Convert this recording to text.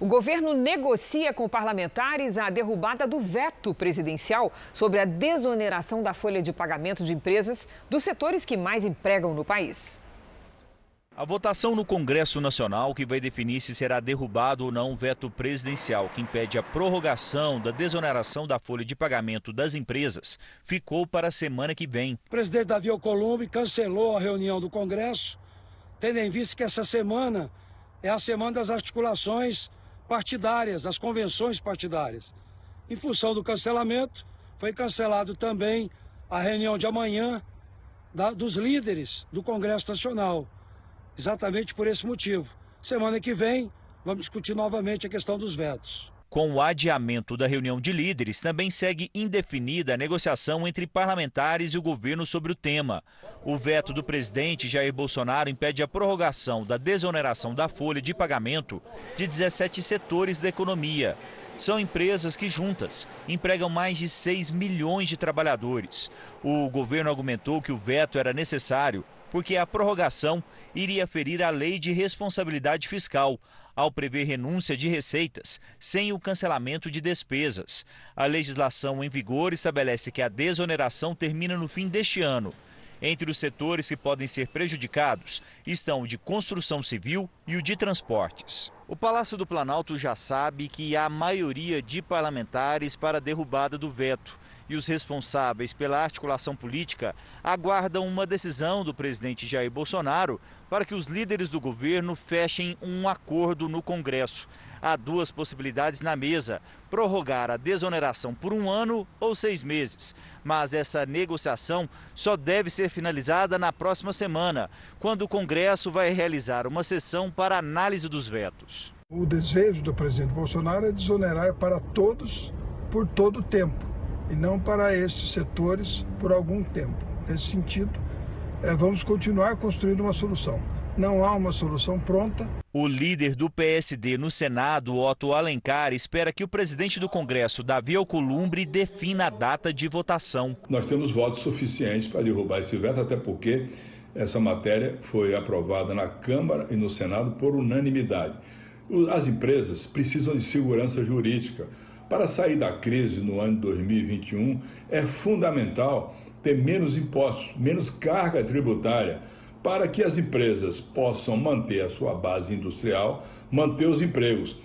O governo negocia com parlamentares a derrubada do veto presidencial sobre a desoneração da folha de pagamento de empresas dos setores que mais empregam no país. A votação no Congresso Nacional que vai definir se será derrubado ou não o veto presidencial que impede a prorrogação da desoneração da folha de pagamento das empresas ficou para a semana que vem. O presidente Davi Alcolumbre cancelou a reunião do Congresso, tendo em vista que essa semana é a semana das articulações partidárias, as convenções partidárias. Em função do cancelamento, foi cancelado também a reunião de amanhã da, dos líderes do Congresso Nacional, exatamente por esse motivo. Semana que vem, vamos discutir novamente a questão dos vetos. Com o adiamento da reunião de líderes, também segue indefinida a negociação entre parlamentares e o governo sobre o tema. O veto do presidente Jair Bolsonaro impede a prorrogação da desoneração da folha de pagamento de 17 setores da economia. São empresas que juntas empregam mais de 6 milhões de trabalhadores. O governo argumentou que o veto era necessário porque a prorrogação iria ferir a lei de responsabilidade fiscal, ao prever renúncia de receitas sem o cancelamento de despesas. A legislação em vigor estabelece que a desoneração termina no fim deste ano. Entre os setores que podem ser prejudicados estão o de construção civil e o de transportes. O Palácio do Planalto já sabe que há maioria de parlamentares para a derrubada do veto e os responsáveis pela articulação política aguardam uma decisão do presidente Jair Bolsonaro para que os líderes do governo fechem um acordo no Congresso. Há duas possibilidades na mesa: prorrogar a desoneração por um ano ou seis meses. Mas essa negociação só deve ser finalizada na próxima semana, quando o Congresso vai realizar uma sessão para análise dos vetos. O desejo do presidente Bolsonaro é desonerar para todos por todo o tempo e não para esses setores por algum tempo. Nesse sentido, é, vamos continuar construindo uma solução. Não há uma solução pronta. O líder do PSD no Senado, Otto Alencar, espera que o presidente do Congresso, Davi Alcolumbre, defina a data de votação. Nós temos votos suficientes para derrubar esse veto, até porque essa matéria foi aprovada na Câmara e no Senado por unanimidade. As empresas precisam de segurança jurídica. Para sair da crise no ano de 2021, é fundamental ter menos impostos, menos carga tributária, para que as empresas possam manter a sua base industrial, manter os empregos.